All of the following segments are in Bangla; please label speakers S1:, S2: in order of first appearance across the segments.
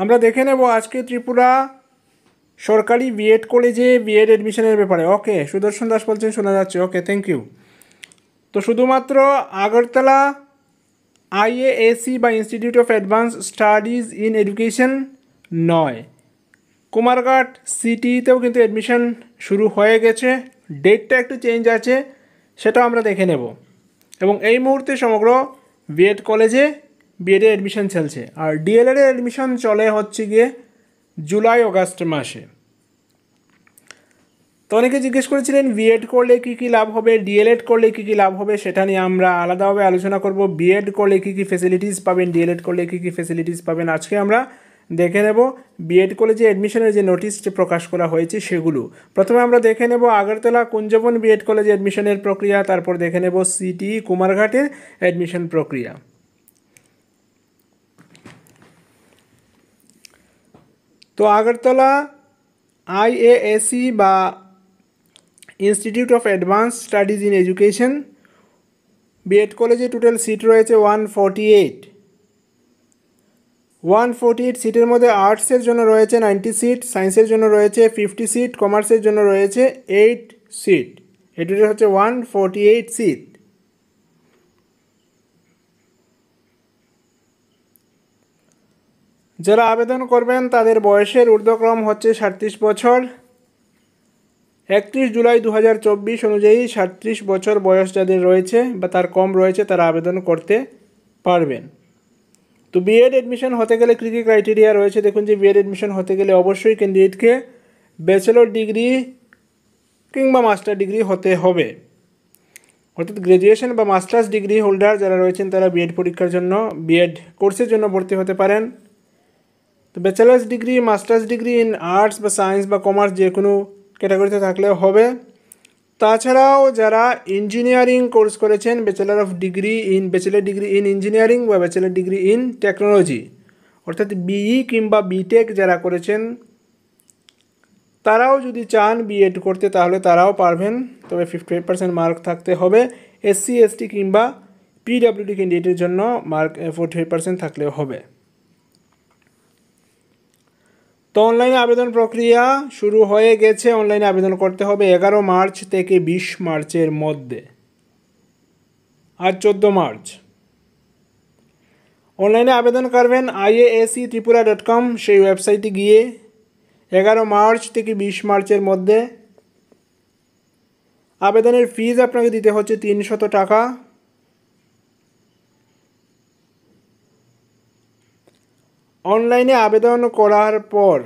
S1: আমরা দেখে নেব আজকে ত্রিপুরা সরকারি বিএড কলেজে বিএড অ্যাডমিশনের ব্যাপারে ওকে সুদর্শন দাস বলছেন শোনা যাচ্ছে ওকে থ্যাংক ইউ তো শুধুমাত্র আগরতলা আইএএসি বা institute of advance studies in education নয় কুমারঘাট সিটিতেও কিন্তু অ্যাডমিশন শুরু হয়ে গেছে ডেটটা একটু চেঞ্জ আছে সেটাও আমরা দেখে নেব এবং এই মুহূর্তে সমগ্র বিএড কলেজে বিএডে অ্যাডমিশন চলছে আর ডিএলএড এর অ্যাডমিশন চলে হচ্ছে গিয়ে জুলাই অগাস্ট মাসে তো অনেকে জিজ্ঞেস করেছিলেন বিএড করলে কী কী লাভ হবে ডিএলএড করলে কী কী লাভ হবে সেটা নিয়ে আমরা আলাদাভাবে আলোচনা করব বিএড করলে কী কী ফেসিলিটিস পাবেন ডিএলএড করলে কী কী ফেসিলিটিস পাবেন আজকে আমরা দেখে নেব বিএড কলেজে অ্যাডমিশনের যে নোটিশ প্রকাশ করা হয়েছে সেগুলো প্রথমে আমরা দেখে নেব আগরতলা কুঞ্জবন বিএড কলেজে অ্যাডমিশনের প্রক্রিয়া তারপর দেখে নেব সিটি e, কুমারঘাটের অ্যাডমিশন প্রক্রিয়া তো আগরতলা আইএএসি e বা institute of advance studies in education B Ed কলেজে টোটাল সিট রয়েছে one forty eight one forty eight সিটের মধ্যে আর্টসের জন্য রয়েছে নাইনটি সিট সায়েন্সের জন্য রয়েছে ফিফটি সিট কমার্সের জন্য রয়েছে এইট সিট এটুটা হচ্ছে ওয়ান ফোর্টি এইট সিট যারা আবেদন করবেন তাদের বয়সের ঊর্ধ্বক্রম হচ্ছে সাঁত্রিশ বছর একত্রিশ জুলাই দু হাজার অনুযায়ী সাঁত্রিশ বছর বয়স যাদের রয়েছে বা তার কম রয়েছে তারা আবেদন করতে পারবেন তো বিএড এডমিশন হতে গেলে কী কী ক্রাইটেরিয়া রয়েছে দেখুন যে বিএড এডমিশন হতে গেলে অবশ্যই ক্যান্ডিডেটকে ব্যাচেলর ডিগ্রি কিংবা মাস্টার ডিগ্রি হতে হবে অর্থাৎ গ্র্যাজুয়েশন বা মাস্টার্স ডিগ্রি হোল্ডার যারা রয়েছেন তারা বিএড পরীক্ষার জন্য বিএড কোর্সের জন্য ভর্তি হতে পারেন তো bachelors degree masters degree in arts বা সায়েন্স বা কমার্স যে কোনো ক্যাটাগরিতে থাকলে হবে তাছাড়াও যারা ইঞ্জিনিয়ারিং কোর্স করেছেন bachelor of degree in bachelor degree in engineering বা ব্যাচেলার ডিগ্রি ইন টেকনোলজি অর্থাৎ বিই e কিংবা বিটেক যারা করেছেন তারাও যদি চান বিএড করতে তাহলে তারাও পারবেন তবে ফিফটি এইট পার্সেন্ট মার্ক থাকতে হবে এসসি এসটি কিংবা পিডাব্লিউডি ক্যান্ডিডেটের জন্য মার্ক ফোর্টি ফাইভ পার্সেন্ট থাকলেও হবে তো অনলাইনে আবেদন প্রক্রিয়া শুরু হয়ে গেছে অনলাইনে আবেদন করতে হবে এগারো মার্চ থেকে বিশ মার্চের মধ্যে আর চোদ্দো মার্চ অনলাইনে আবেদন করবেন IASE e Tripura dot com সেই ওয়েবসাইটে গিয়ে এগারো মার্চ থেকে বিশ মার্চের মধ্যে আবেদনের ফিজ আপনাকে দিতে হচ্ছে তিনশত টাকা অনলাইনে আবেদন করার পর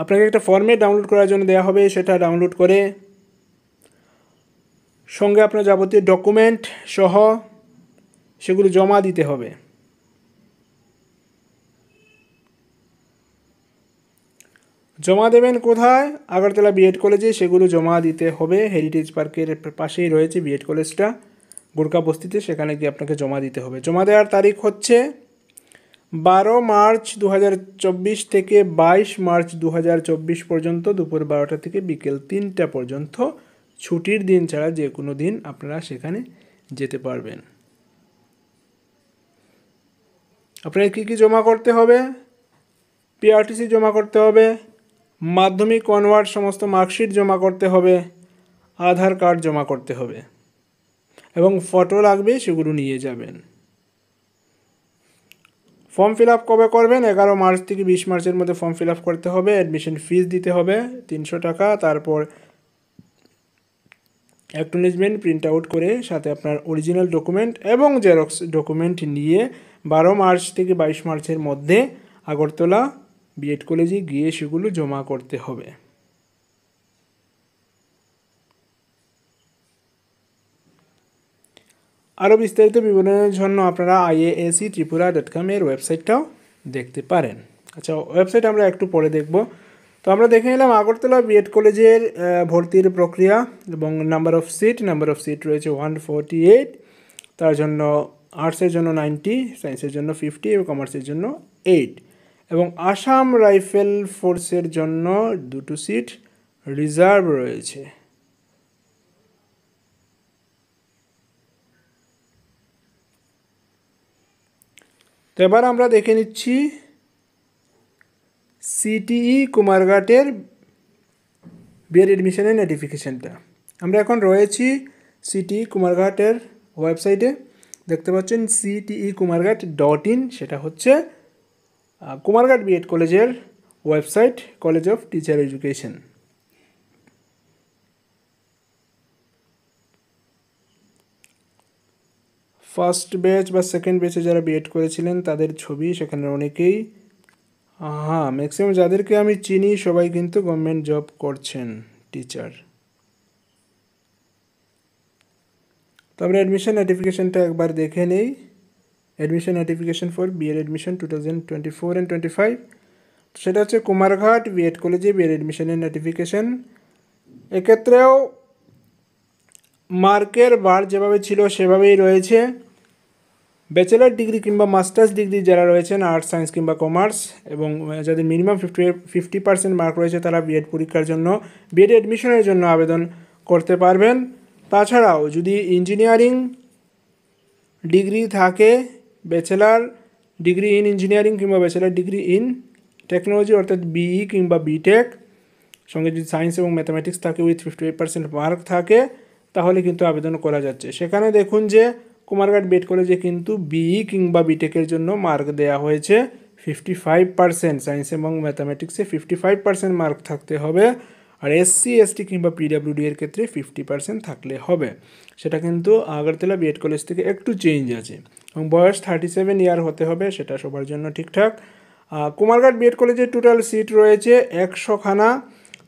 S1: আপনাকে একটা ফর্মে ডাউনলোড করার জন্য দেওয়া হবে সেটা ডাউনলোড করে সঙ্গে আপনার যাবতীয় ডকুমেন্ট সহ সেগুলো জমা দিতে হবে জমা দেবেন কোথায় আগরতলা বিএড কলেজে সেগুলো জমা দিতে হবে হেরিটেজ পার্কের পাশেই রয়েছে বিএড কলেজটা গোর্খা বস্তিতে সেখানে গিয়ে আপনাকে জমা দিতে হবে জমা দেওয়ার তারিখ হচ্ছে বারো মার্চ দু থেকে বাইশ মার্চ দু পর্যন্ত দুপুর বারোটা থেকে বিকেল তিনটা পর্যন্ত ছুটির দিন ছাড়া যে কোনো দিন আপনারা সেখানে যেতে পারবেন আপনাদের কী কী জমা করতে হবে পিআরটিসি জমা করতে হবে মাধ্যমিক অনওয়ার্ড সমস্ত মার্কশিট জমা করতে হবে আধার কার্ড জমা করতে হবে এবং ফটো লাগবে সেগুলো নিয়ে যাবেন ফর্ম ফিল আপ কবে করবেন এগারো মার্চ থেকে বিশ মার্চের মধ্যে ফর্ম ফিল আপ করতে হবে অ্যাডমিশন ফিস দিতে হবে তিনশো টাকা তারপর অ্যাকনোলেজমেন্ট প্রিন্ট আউট করে সাথে আপনার অরিজিনাল ডকুমেন্ট এবং জেরক্স ডকুমেন্ট নিয়ে বারো মার্চ থেকে বাইশ মার্চের মধ্যে আগরতলা বিএড কলেজে গিয়ে সেগুলো জমা করতে হবে আরও বিস্তারিত বিবরণের জন্য আপনারা আইএএসি e ত্রিপুরা ডট কমের ওয়েবসাইটটাও দেখতে পারেন আচ্ছা ওয়েবসাইট আমরা একটু পরে দেখব তো আমরা দেখে নিলাম আগরতলা বিএড কলেজের ভর্তির প্রক্রিয়া এবং number of seat number of seat রয়েছে ওয়ান ফোরটি এইট তার জন্য আর্টসের জন্য নাইনটি সায়েন্সের জন্য ফিফটি এবং কমার্সের জন্য এইট এবং আসাম রাইফেল ফোর্সের জন্য দুটো সিট রিজার্ভ রয়েছে তো এবার আমরা দেখে নিচ্ছি সিটিই e কুমারঘাটের বিএড এডমিশনের নোটিফিকেশানটা আমরা এখন রয়েছি সিটিই e কুমারঘাটের ওয়েবসাইটে দেখতে পাচ্ছেন CTE e Kumarghat dot in সেটা হচ্ছে কুমারঘাট বিএড কলেজের website college of teacher education first batch বা সেকেন্ড ব্যাচে যারা বিএড করেছিলেন তাদের ছবি সেখানে অনেকেই হ্যাঁ ম্যাক্সিমাম যাদেরকে আমি চিনি সবাই কিন্তু গভর্নমেন্ট জব করছেন টিচার তারপরে অ্যাডমিশন নোটিফিকেশানটা একবার দেখে নেই admission notification for B Ed admission two thousand twenty four and twenty five সেটা হচ্ছে কুমারঘাট বিএড কলেজে বিএড অ্যাডমিশনের নোটিফিকেশান এক্ষেত্রেও মার্কের বার যেভাবে ছিল সেভাবেই রয়েছে ব্যাচেলার ডিগ্রি কিংবা মাস্টার্স ডিগ্রি যারা রয়েছেন আর্টস সায়েন্স কিংবা কমার্স এবং যাদের minimum fifty fifty percent mark রয়েছে তারা বিএড পরীক্ষার জন্য বিএড অ্যাডমিশনের জন্য আবেদন করতে পারবেন তাছাড়াও যদি ইঞ্জিনিয়ারিং ডিগ্রি থাকে ব্যাচেলার ডিগ্রি ইন ইঞ্জিনিয়ারিং কিংবা ব্যাচেলার ডিগ্রি ইন টেকনোলজি অর্থাৎ বিই e কিংবা বিটেক সঙ্গে যদি সায়েন্স এবং ম্যাথামেটিক্স থাকে with fifty eight percent mark থাকে তাহলে কিন্তু আবেদন করা যাচ্ছে সেখানে দেখুন যে কুমারঘাট বিএড কলেজে কিন্তু বিই e কিংবা বিটেকের জন্য মার্ক দেয়া হয়েছে ফিফটি ফাইভ পার্সেন্ট সায়েন্স এবং ম্যাথামেটিক্সে ফিফটি ফাইভ পার্সেন্ট মার্ক থাকতে হবে আর এসসি এসটি কিংবা পিডাব্লিউডি এর ক্ষেত্রে ফিফটি পার্সেন্ট থাকলে হবে সেটা কিন্তু আগরতলা বিএড কলেজ থেকে একটু চেঞ্জ আছে এবং বয়স থার্টি সেভেন ইয়ার হতে হবে সেটা সবার জন্য ঠিকঠাক কুমারঘাট বিএড কলেজে টোটাল সিট রয়েছে একশোখানা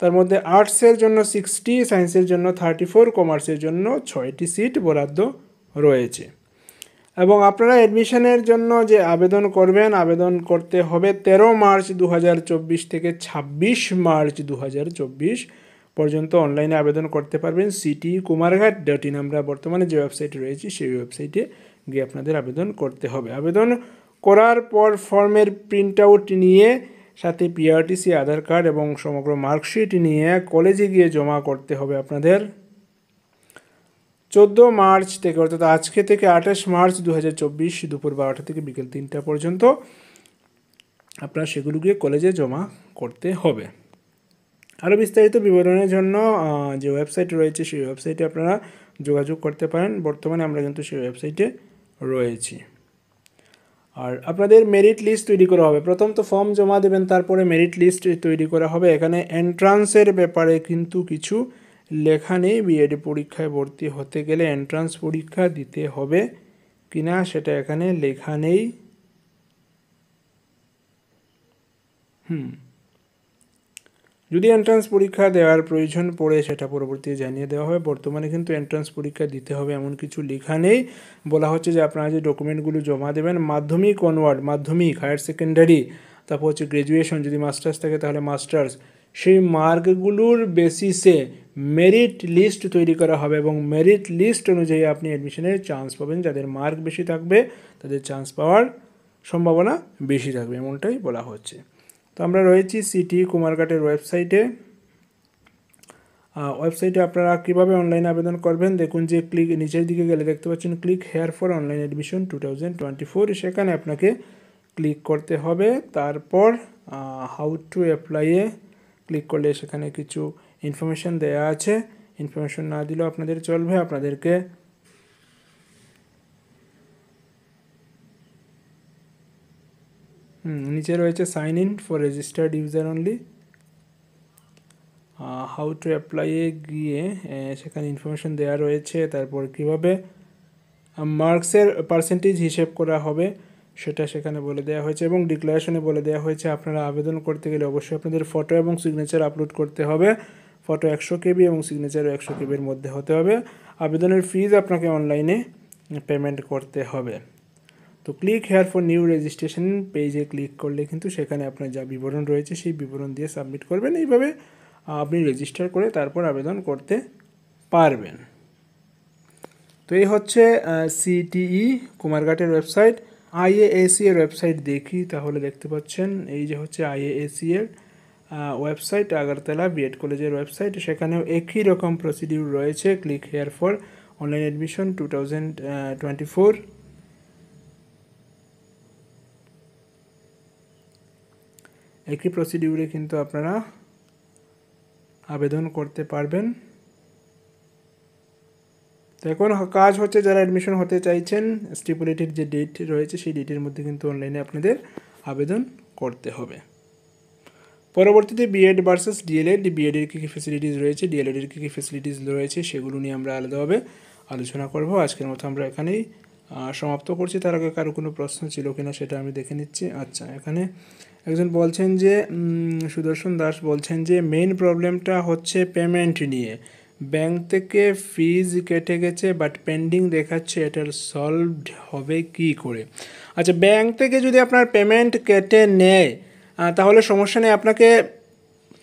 S1: তার মধ্যে আর্টসের জন্য সিক্সটি সায়েন্সের জন্য থার্টি ফোর কমার্সের জন্য ছয়টি সিট বরাদ্দ রয়েছে এবং আপনারা অ্যাডমিশনের জন্য যে আবেদন করবেন আবেদন করতে হবে তেরো মার্চ দু থেকে ২৬ মার্চ দু পর্যন্ত অনলাইনে আবেদন করতে পারবেন সিটি কুমারঘাট ডট ইন আমরা বর্তমানে যে ওয়েবসাইট রয়েছি সেই ওয়েবসাইটে গিয়ে আপনাদের আবেদন করতে হবে আবেদন করার পর ফর্মের প্রিন্ট আউট নিয়ে সাথে পিআরটিসি আধার কার্ড এবং সমগ্র মার্কশিট নিয়ে কলেজে গিয়ে জমা করতে হবে আপনাদের চোদ্দো মার্চ থেকে অর্থাৎ আজকে থেকে আঠাশ মার্চ দু হাজার দুপুর বারোটা থেকে বিকেল তিনটা পর্যন্ত আপনার সেগুলোকে কলেজে জমা করতে হবে আরও বিস্তারিত বিবরণের জন্য যে ওয়েবসাইট রয়েছে সেই ওয়েবসাইটে আপনারা যোগাযোগ করতে পারেন বর্তমানে আমরা কিন্তু সেই ওয়েবসাইটে রয়েছি আর আপনাদের মেরিট লিস্ট তৈরি করা হবে প্রথম তো ফর্ম জমা দেবেন তারপরে মেরিট লিস্ট তৈরি করা হবে এখানে এন্ট্রান্সের ব্যাপারে কিন্তু কিছু লেখা নেই বিএড পরীক্ষায় ভর্তি হতে গেলে এন্ট্রান্স পরীক্ষা দিতে হবে কিনা সেটা এখানে লেখা নেই হুম যদি এন্ট্রান্স পরীক্ষা দেওয়ার প্রয়োজন পড়ে সেটা পরবর্তী জানিয়ে দেওয়া হবে বর্তমানে কিন্তু এন্ট্রান্স পরীক্ষা দিতে হবে এমন কিছু লেখা নেই বলা হচ্ছে যে আপনারা যে ডকুমেন্টগুলো জমা দেবেন মাধ্যমিক অনওয়ার্ড মাধ্যমিক হায়ার সেকেন্ডারি তারপর হচ্ছে গ্রাজুয়েশন যদি মাস্টার্স থাকে তাহলে মাস্টার্স সেই মার্কগুলোর বেসিসে মেরিট লিস্ট তৈরি করা হবে এবং মেরিট লিস্ট অনুযায়ী আপনি অ্যাডমিশনের চান্স পাবেন যাদের মার্ক বেশি থাকবে তাদের চান্স পাওয়ার সম্ভাবনা বেশি থাকবে এমনটাই বলা হচ্ছে তো আমরা রয়েছি সিটি e কুমারঘাটের ওয়েবসাইটে ওয়েবসাইটে আপনারা কীভাবে অনলাইন আবেদন করবেন দেখুন যে ক্লিক নিচের দিকে গেলে দেখতে পাচ্ছেন click here for online admission two thousand twenty four সেখানে আপনাকে ক্লিক করতে হবে তারপর হাউ টু অ্যাপ্লাইয়ে ক্লিক করলে সেখানে কিছু ইনফরমেশান দেয়া আছে ইনফরমেশান না দিলেও আপনাদের চলবে আপনাদেরকে নিচে রয়েছে sign in for registered user only how to অ্যাপ্লাইয়ে গিয়ে সেখানে ইনফরমেশান দেওয়া রয়েছে তারপর কিভাবে মার্কসের পার্সেন্টেজ হিসেব করা হবে সেটা সেখানে বলে দেওয়া হয়েছে এবং ডিক্লারেশনে বলে দেওয়া হয়েছে আপনারা আবেদন করতে গেলে অবশ্যই আপনাদের ফটো এবং সিগনেচার আপলোড করতে হবে ফটো একশো কেবি এবং সিগনেচারও একশো কেবির মধ্যে হতে হবে আবেদনের ফিজ আপনাকে অনলাইনে পেমেন্ট করতে হবে তো click here for new registration পেজে ক্লিক করলে কিন্তু সেখানে আপনার যা বিবরণ রয়েছে সেই বিবরণ দিয়ে সাবমিট করবেন এইভাবে আপনি রেজিস্টার করে তারপর আবেদন করতে পারবেন তো এই হচ্ছে সিটিই e, কুমারঘাটের ওয়েবসাইট আইএএসি এর ওয়েবসাইট দেখি তাহলে দেখতে পাচ্ছেন এই যে হচ্ছে আইএএসি এর ওয়েবসাইট আগরতলা বিএড কলেজের ওয়েবসাইট সেখানেও একই রকম প্রসিডিউর রয়েছে click here for online admission two thousand twenty four একই প্রসিডিউরে কিন্তু আপনারা আবেদন করতে পারবেন তো এখন কাজ হচ্ছে যারা অ্যাডমিশন হতে চাইছেন স্টিপুলেটেড যে ডেট রয়েছে সেই ডেটের মধ্যে কিন্তু অনলাইনে আপনাদের আবেদন করতে হবে পরবর্তীতে বিএড ভার্সেস ডিএলএড বিএডের কী কী ফেসিলিটিস রয়েছে ডিএলএডের কী কী ফেসিলিটিস রয়েছে সেগুলো নিয়ে আমরা আলাদাভাবে আলোচনা করব আজকের মতো আমরা এখানেই সমাপ্ত করছি তার আগে কারো কোনো প্রশ্ন ছিল কিনা সেটা আমি দেখে নিচ্ছি আচ্ছা এখানে একজন বলছেন যে সুদর্শন দাস বলছেন যে মেইন প্রবলেমটা হচ্ছে পেমেন্ট নিয়ে ব্যাংক থেকে ফিজ কেটে গেছে বাট পেন্ডিং দেখাচ্ছে এটার সলভড হবে কি করে আচ্ছা ব্যাঙ্ক থেকে যদি আপনার পেমেন্ট কেটে নেয় তাহলে সমস্যা নেই আপনাকে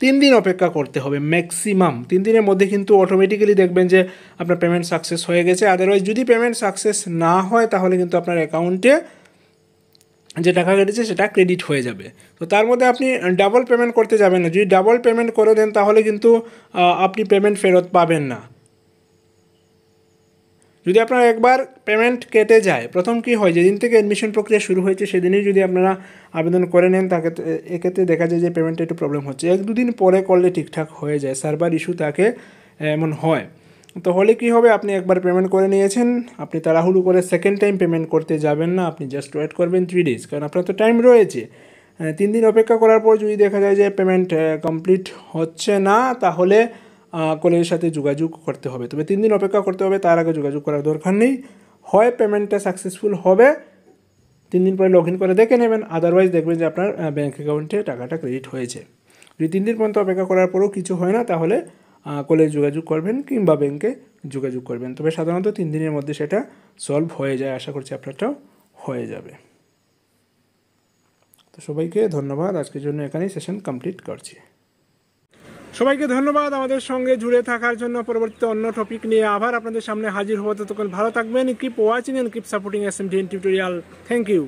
S1: তিন দিন অপেক্ষা করতে হবে ম্যাক্সিমাম তিন দিনের মধ্যে কিন্তু অটোমেটিক্যালি দেখবেন যে আপনার পেমেন্ট সাকসেস হয়ে গেছে আদারওয়াইজ যদি পেমেন্ট সাকসেস না হয় তাহলে কিন্তু আপনার অ্যাকাউন্টে যে টাকা কেটেছে সেটা ক্রেডিট হয়ে যাবে তো তার মধ্যে আপনি ডাবল পেমেন্ট করতে যাবেন না যদি ডাবল পেমেন্ট করে দেন তাহলে কিন্তু আপনি পেমেন্ট ফেরত পাবেন না যদি আপনার একবার পেমেন্ট কেটে যায় প্রথম কি হয় যেদিন থেকে অ্যাডমিশন প্রক্রিয়া শুরু হয়েছে সেদিনই যদি আপনারা আবেদন করে নেন তাকে এক্ষেত্রে দেখা যায় যে পেমেন্টে একটু প্রবলেম হচ্ছে এক দুদিন পরে করলে ঠিকঠাক হয়ে যায় সার্ভার ইস্যু তাকে এমন হয় তো হলে কি হবে আপনি একবার পেমেন্ট করে নিয়েছেন আপনি তাড়াহুড়ো করে সেকেন্ড টাইম পেমেন্ট করতে যাবেন না আপনি জাস্ট ওয়েট করবেন থ্রি ডেজ কারণ আপনার তো টাইম রয়েছে তিন দিন অপেক্ষা করার পর যদি দেখা যায় যে পেমেন্ট কমপ্লিট হচ্ছে না তাহলে কলেজের সাথে যোগাযোগ করতে হবে তবে তিন দিন অপেক্ষা করতে হবে তার আগে যোগাযোগ করার দরকার নেই হয় পেমেন্টটা সাকসেসফুল হবে তিন দিন পরে লগ ইন করে দেখে নেবেন আদারওয়াইজ দেখবেন যে আপনার ব্যাঙ্ক অ্যাকাউন্টে টাকাটা ক্রেডিট হয়েছে যদি তিন দিন পর্যন্ত অপেক্ষা করার পরেও কিছু হয় না তাহলে কলে যোগাযোগ করবেন কিংবা ব্যাংকে যোগাযোগ করবেন তবে সাধারণত তিন দিনের মধ্যে সেটা সলভ হয়ে যায় আশা করছি আপনারটাও হয়ে যাবে তো সবাইকে ধন্যবাদ আজকের জন্য এখানেই সেশন কমপ্লিট করছি সবাইকে ধন্যবাদ আমাদের সঙ্গে জুড়ে থাকার জন্য পরবর্তীতে অন্য টপিক নিয়ে আবার আপনাদের সামনে হাজির হবো ততক্ষণ ভালো থাকবেন keep watching and keep supporting S M tutorial thank you